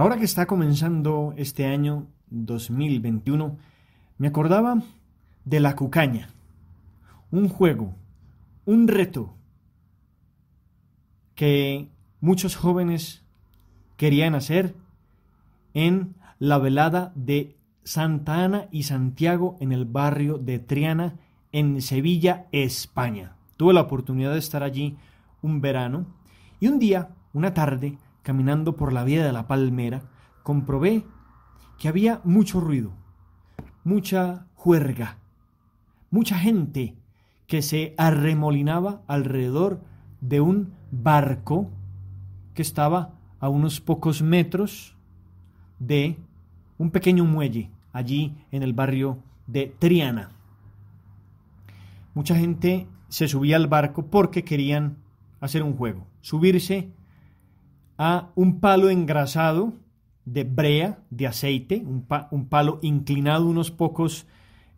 Ahora que está comenzando este año 2021, me acordaba de la cucaña, un juego, un reto que muchos jóvenes querían hacer en la velada de Santa Ana y Santiago en el barrio de Triana, en Sevilla, España. Tuve la oportunidad de estar allí un verano y un día, una tarde, caminando por la vía de la palmera, comprobé que había mucho ruido, mucha juerga, mucha gente que se arremolinaba alrededor de un barco que estaba a unos pocos metros de un pequeño muelle allí en el barrio de Triana. Mucha gente se subía al barco porque querían hacer un juego, subirse a un palo engrasado de brea, de aceite, un, palo inclinado unos pocos,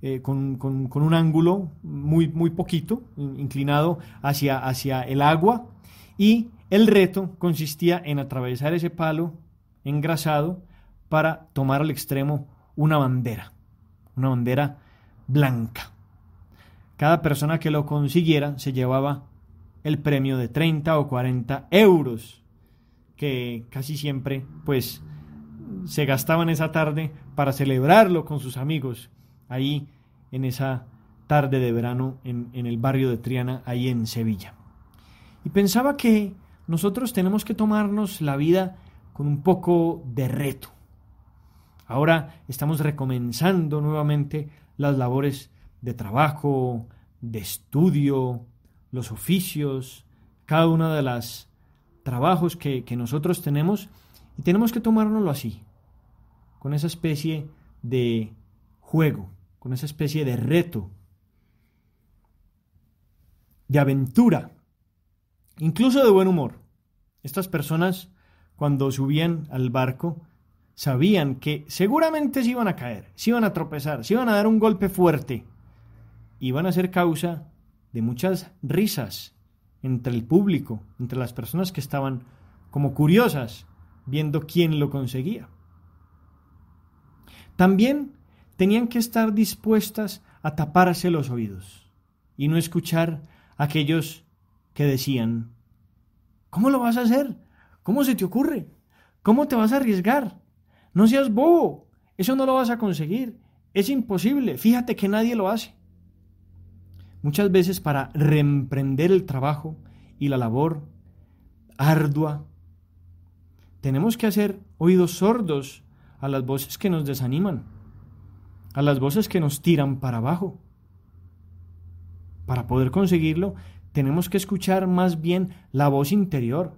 eh, con, un ángulo muy, muy poquito, inclinado hacia, hacia el agua, y el reto consistía en atravesar ese palo engrasado para tomar al extremo una bandera, una bandera blanca. Cada persona que lo consiguiera se llevaba el premio de 30 o 40 euros que casi siempre pues se gastaban esa tarde para celebrarlo con sus amigos ahí en esa tarde de verano en, en el barrio de Triana, ahí en Sevilla. Y pensaba que nosotros tenemos que tomarnos la vida con un poco de reto. Ahora estamos recomenzando nuevamente las labores de trabajo, de estudio, los oficios, cada una de las trabajos que, nosotros tenemos y tenemos que tomárnoslo así, con esa especie de juego, con esa especie de reto, de aventura, incluso de buen humor. Estas personas, cuando subían al barco, sabían que seguramente se iban a caer, se iban a tropezar, se iban a dar un golpe fuerte, y iban a ser causa de muchas risas, entre el público, entre las personas que estaban como curiosas viendo quién lo conseguía. También tenían que estar dispuestas a taparse los oídos y no escuchar a aquellos que decían, ¿cómo lo vas a hacer? ¿Cómo se te ocurre? ¿Cómo te vas a arriesgar? No seas bobo, eso no lo vas a conseguir, es imposible, fíjate que nadie lo hace muchas veces para reemprender el trabajo y la labor ardua, tenemos que hacer oídos sordos a las voces que nos desaniman, a las voces que nos tiran para abajo. Para poder conseguirlo, tenemos que escuchar más bien la voz interior,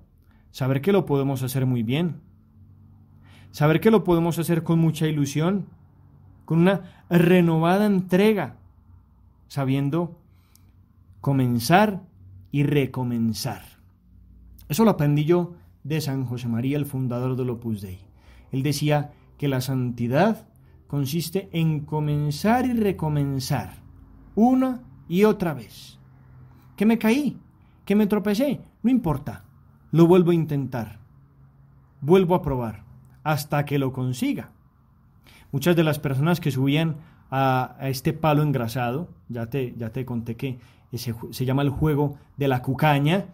saber que lo podemos hacer muy bien, saber que lo podemos hacer con mucha ilusión, con una renovada entrega, sabiendo comenzar y recomenzar. Eso lo aprendí yo de San José María, el fundador del Opus Dei. Él decía que la santidad consiste en comenzar y recomenzar una y otra vez. Que me caí, que me tropecé, no importa, lo vuelvo a intentar, vuelvo a probar, hasta que lo consiga. Muchas de las personas que subían a, este palo engrasado. Ya te, ya te conté que ese, se llama el juego de la cucaña.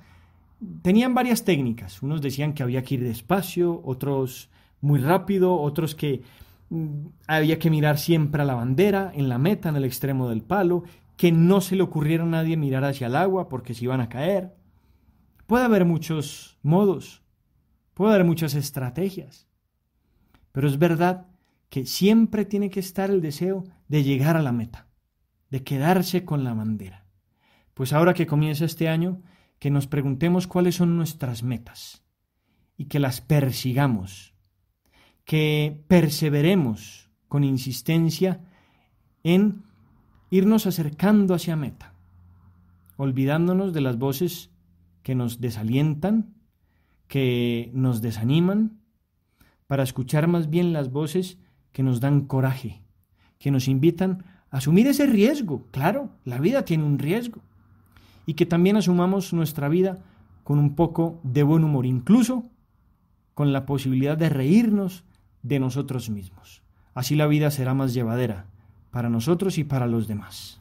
Tenían varias técnicas. Unos decían que había que ir despacio, otros muy rápido, otros que mm, había que mirar siempre a la bandera, en la meta, en el extremo del palo, que no se le ocurriera a nadie mirar hacia el agua porque se iban a caer. Puede haber muchos modos, puede haber muchas estrategias, pero es verdad que siempre tiene que estar el deseo de llegar a la meta, de quedarse con la bandera. Pues ahora que comienza este año, que nos preguntemos cuáles son nuestras metas y que las persigamos, que perseveremos con insistencia en irnos acercando hacia meta, olvidándonos de las voces que nos desalientan, que nos desaniman, para escuchar más bien las voces que nos dan coraje, que nos invitan a asumir ese riesgo. Claro, la vida tiene un riesgo. Y que también asumamos nuestra vida con un poco de buen humor, incluso con la posibilidad de reírnos de nosotros mismos. Así la vida será más llevadera para nosotros y para los demás.